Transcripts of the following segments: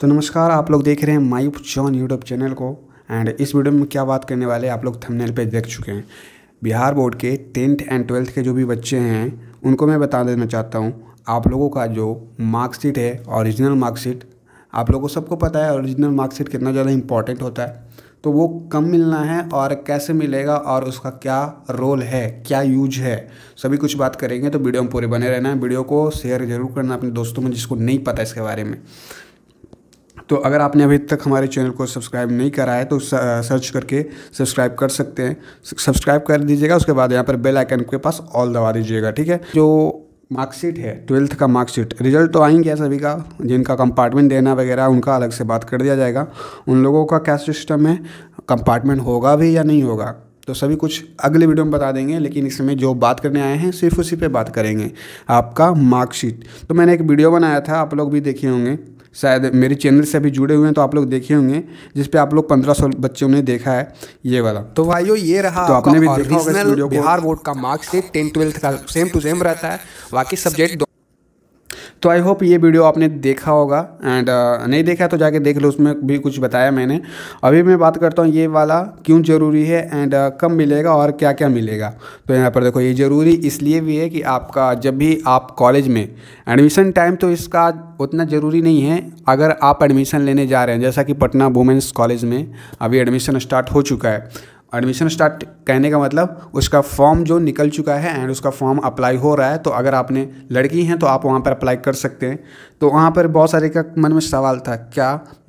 तो नमस्कार आप लोग देख रहे हैं माई जॉन यूट्यूब चैनल को एंड इस वीडियो में क्या बात करने वाले आप लोग थंबनेल पे देख चुके हैं बिहार बोर्ड के टेंथ एंड ट्वेल्थ के जो भी बच्चे हैं उनको मैं बता देना चाहता हूँ आप लोगों का जो मार्कशीट है ओरिजिनल मार्कशीट आप लोगों सबको पता है ओरिजिनल मार्कशीट कितना ज़्यादा इंपॉर्टेंट होता है तो वो कम मिलना है और कैसे मिलेगा और उसका क्या रोल है क्या यूज है सभी कुछ बात करेंगे तो वीडियो में पूरे बने रहना है वीडियो को शेयर जरूर करना अपने दोस्तों में जिसको नहीं पता इसके बारे में तो अगर आपने अभी तक हमारे चैनल को सब्सक्राइब नहीं करा है तो सर्च करके सब्सक्राइब कर सकते हैं सब्सक्राइब कर दीजिएगा उसके बाद यहाँ पर बेल आइकन के पास ऑल दबा दीजिएगा ठीक है जो मार्कशीट है ट्वेल्थ का मार्कशीट रिजल्ट तो आएंगे सभी का जिनका कंपार्टमेंट देना वगैरह उनका अलग से बात कर दिया जाएगा उन लोगों का क्या सिस्टम है कंपार्टमेंट होगा भी या नहीं होगा तो सभी कुछ अगले वीडियो में बता देंगे लेकिन इसमें जो बात करने आए हैं सिर्फ उसी पे बात करेंगे आपका मार्कशीट तो मैंने एक वीडियो बनाया था आप लोग भी देखे होंगे शायद मेरे चैनल से अभी जुड़े हुए हैं तो आप लोग देखे होंगे जिस पे आप लोग पंद्रह सौ बच्चों ने देखा है ये वाला तो भाइयों ये रहा तो आपने भी देखा बिहार बोर्ड का मार्क्स टेन ट्वेल्थ का सेम टू सेम रहता है बाकी सब्जेक्ट तो आई होप ये वीडियो आपने देखा होगा एंड uh, नहीं देखा तो जाके देख लो उसमें भी कुछ बताया मैंने अभी मैं बात करता हूँ ये वाला क्यों ज़रूरी है एंड uh, कब मिलेगा और क्या क्या मिलेगा तो यहाँ पर देखो ये ज़रूरी इसलिए भी है कि आपका जब भी आप कॉलेज में एडमिशन टाइम तो इसका उतना ज़रूरी नहीं है अगर आप एडमिशन लेने जा रहे हैं जैसा कि पटना वुमेंस कॉलेज में अभी एडमिशन स्टार्ट हो चुका है एडमिशन स्टार्ट कहने का मतलब उसका फॉर्म जो निकल चुका है एंड उसका फॉर्म अप्लाई हो रहा है तो अगर आपने लड़की हैं तो आप वहाँ पर अप्लाई कर सकते हैं तो वहाँ पर बहुत सारे का मन में सवाल था क्या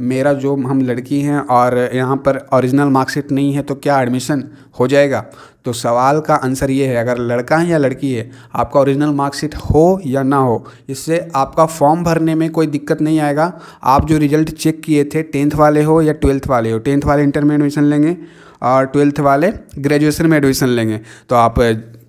मेरा जो हम लड़की हैं और यहाँ पर ओरिजिनल मार्कशीट नहीं है तो क्या एडमिशन हो जाएगा तो सवाल का आंसर ये है अगर लड़का है या लड़की है आपका ओरिजिनल मार्कशीट हो या ना हो इससे आपका फॉर्म भरने में कोई दिक्कत नहीं आएगा आप जो रिजल्ट चेक किए थे टेंथ वाले हो या ट्वेल्थ वाले हो टेंथ वाले इंटर में एडमिशन लेंगे और ट्वेल्थ वाले ग्रेजुएशन में एडमिशन लेंगे तो आप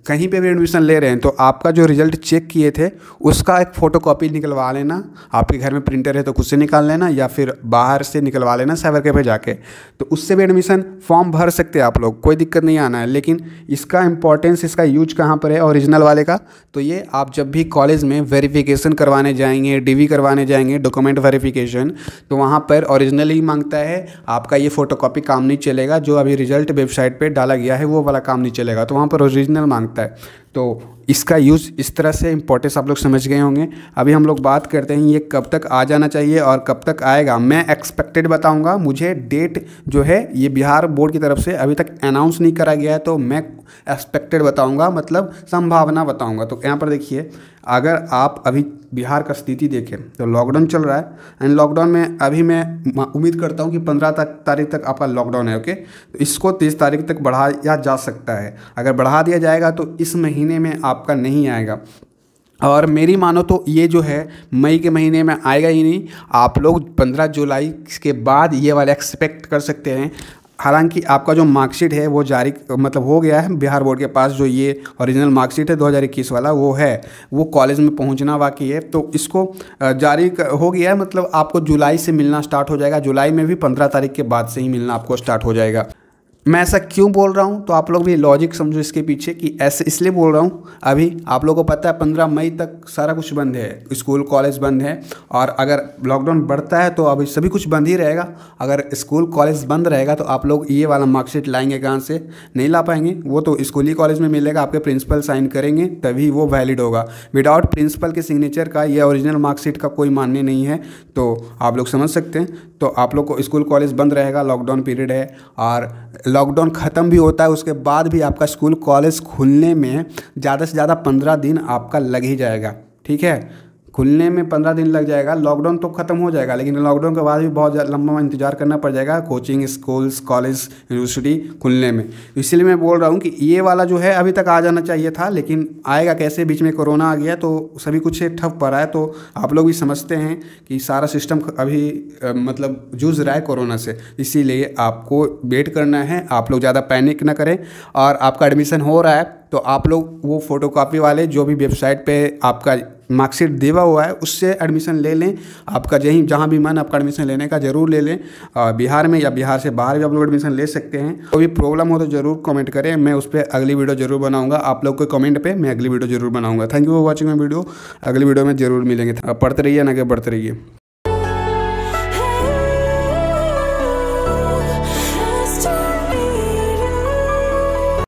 कहीं पे भी एडमिशन ले रहे हैं तो आपका जो रिज़ल्ट चेक किए थे उसका एक फ़ोटो कॉपी निकलवा लेना आपके घर में प्रिंटर है तो खुद से निकाल लेना या फिर बाहर से निकलवा लेना साइबर कैफे जाके तो उससे भी एडमिशन फॉर्म भर सकते हैं आप लोग कोई दिक्कत नहीं आना है लेकिन इसका इंपॉर्टेंस इसका यूज कहाँ पर है ओरिजिनल वाले का तो ये आप जब भी कॉलेज में वेरीफिकेशन करवाने जाएंगे डी करवाने जाएंगे डॉक्यूमेंट वेरीफिकेशन तो वहाँ पर ओरिजिनल ही मांगता है आपका ये फ़ोटो काम नहीं चलेगा जो अभी रिज़ल्ट वेबसाइट पर डाला गया है वो वाला काम नहीं चलेगा तो वहाँ पर ओरिजिनल मांगता आता है तो इसका यूज़ इस तरह से इम्पोर्टेंस आप लोग समझ गए होंगे अभी हम लोग बात करते हैं ये कब तक आ जाना चाहिए और कब तक आएगा मैं एक्सपेक्टेड बताऊंगा मुझे डेट जो है ये बिहार बोर्ड की तरफ से अभी तक अनाउंस नहीं करा गया है तो मैं एक्सपेक्टेड बताऊंगा मतलब संभावना बताऊंगा तो यहाँ पर देखिए अगर आप अभी बिहार का स्थिति देखें तो लॉकडाउन चल रहा है एंड लॉकडाउन में अभी मैं उम्मीद करता हूँ कि पंद्रह तारीख तक आपका लॉकडाउन है ओके तो इसको तीस तारीख तक बढ़ाया जा सकता है अगर बढ़ा दिया जाएगा तो इस महीने महीने में आपका नहीं आएगा और मेरी मानो तो ये जो है मई के महीने में आएगा ही नहीं आप लोग 15 जुलाई के बाद ये वाला एक्सपेक्ट कर सकते हैं हालांकि आपका जो मार्कशीट है वो जारी मतलब हो गया है बिहार बोर्ड के पास जो ये ओरिजिनल मार्कशीट है 2021 वाला वो है वो कॉलेज में पहुंचना बाकी है तो इसको जारी हो गया है मतलब आपको जुलाई से मिलना स्टार्ट हो जाएगा जुलाई में भी पंद्रह तारीख के बाद से ही मिलना आपको स्टार्ट हो जाएगा मैं ऐसा क्यों बोल रहा हूँ तो आप लोग भी लॉजिक समझो इसके पीछे कि ऐसे इसलिए बोल रहा हूँ अभी आप लोगों को पता है पंद्रह मई तक सारा कुछ बंद है स्कूल कॉलेज बंद है और अगर लॉकडाउन बढ़ता है तो अभी सभी कुछ बंद ही रहेगा अगर स्कूल कॉलेज बंद रहेगा तो आप लोग ये वाला मार्कशीट लाएंगे कहाँ से नहीं ला पाएंगे वो तो स्कूली कॉलेज में मिलेगा आपके प्रिंसिपल साइन करेंगे तभी वो वैलिड होगा विदाउट प्रिंसिपल के सिग्नेचर का या ओरिजिनल मार्कशीट का कोई मान्य नहीं है तो आप लोग समझ सकते हैं तो आप लोग को स्कूल कॉलेज बंद रहेगा लॉकडाउन पीरियड है और लॉकडाउन ख़त्म भी होता है उसके बाद भी आपका स्कूल कॉलेज खुलने में ज़्यादा से ज़्यादा पंद्रह दिन आपका लग ही जाएगा ठीक है खुलने में पंद्रह दिन लग जाएगा लॉकडाउन तो ख़त्म हो जाएगा लेकिन लॉकडाउन के बाद भी बहुत लंबा इंतजार करना पड़ जाएगा कोचिंग स्कूल्स कॉलेज यूनिवर्सिटी खुलने में इसलिए मैं बोल रहा हूँ कि ये वाला जो है अभी तक आ जाना चाहिए था लेकिन आएगा कैसे बीच में कोरोना आ गया तो सभी कुछ ठप पड़ा है तो आप लोग भी समझते हैं कि सारा सिस्टम अभी मतलब जूझ रहा है कोरोना से इसीलिए आपको वेट करना है आप लोग ज़्यादा पैनिक ना करें और आपका एडमिशन हो रहा है तो आप लोग वो फ़ोटोकॉपी वाले जो भी वेबसाइट पे आपका मार्कशीट देवा हुआ है उससे एडमिशन ले लें आपका जहीं जहाँ भी मन आपका एडमिशन लेने का ज़रूर ले लें बिहार में या बिहार से बाहर भी आप लोग एडमिशन ले सकते हैं कोई भी प्रॉब्लम हो तो ज़रूर कमेंट करें मैं उस पर अगली वीडियो जरूर बनाऊंगा आप लोग के कमेंट पर मैं अगली वीडियो जरूर बनाऊंगा thank you for watching my video अगली वीडियो में जरूर मिलेंगे पढ़ते रहिए ना के बढ़ते रहिए